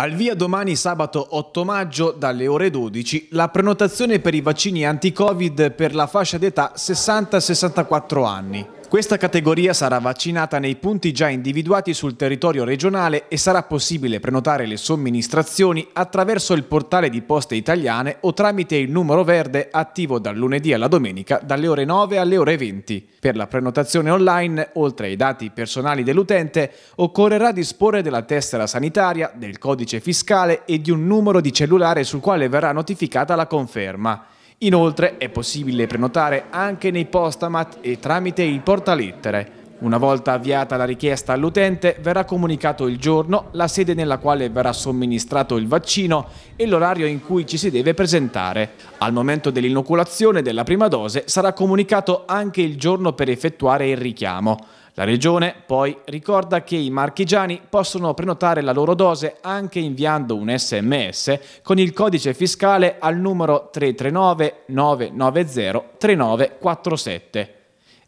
Al via domani sabato 8 maggio dalle ore 12 la prenotazione per i vaccini anti-Covid per la fascia d'età 60-64 anni. Questa categoria sarà vaccinata nei punti già individuati sul territorio regionale e sarà possibile prenotare le somministrazioni attraverso il portale di Poste Italiane o tramite il numero verde attivo dal lunedì alla domenica dalle ore 9 alle ore 20. Per la prenotazione online, oltre ai dati personali dell'utente, occorrerà disporre della tessera sanitaria, del codice fiscale e di un numero di cellulare sul quale verrà notificata la conferma. Inoltre è possibile prenotare anche nei postamat e tramite il portalettere. Una volta avviata la richiesta all'utente verrà comunicato il giorno, la sede nella quale verrà somministrato il vaccino e l'orario in cui ci si deve presentare. Al momento dell'inoculazione della prima dose sarà comunicato anche il giorno per effettuare il richiamo. La Regione poi ricorda che i marchigiani possono prenotare la loro dose anche inviando un sms con il codice fiscale al numero 339 990 3947.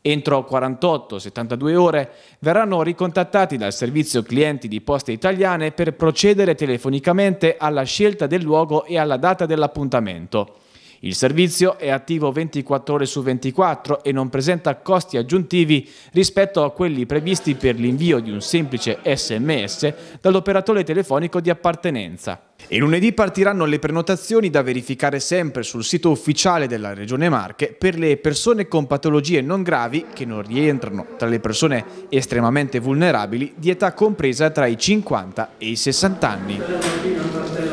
Entro 48-72 ore verranno ricontattati dal servizio clienti di Poste Italiane per procedere telefonicamente alla scelta del luogo e alla data dell'appuntamento. Il servizio è attivo 24 ore su 24 e non presenta costi aggiuntivi rispetto a quelli previsti per l'invio di un semplice sms dall'operatore telefonico di appartenenza. E lunedì partiranno le prenotazioni da verificare sempre sul sito ufficiale della Regione Marche per le persone con patologie non gravi che non rientrano tra le persone estremamente vulnerabili di età compresa tra i 50 e i 60 anni.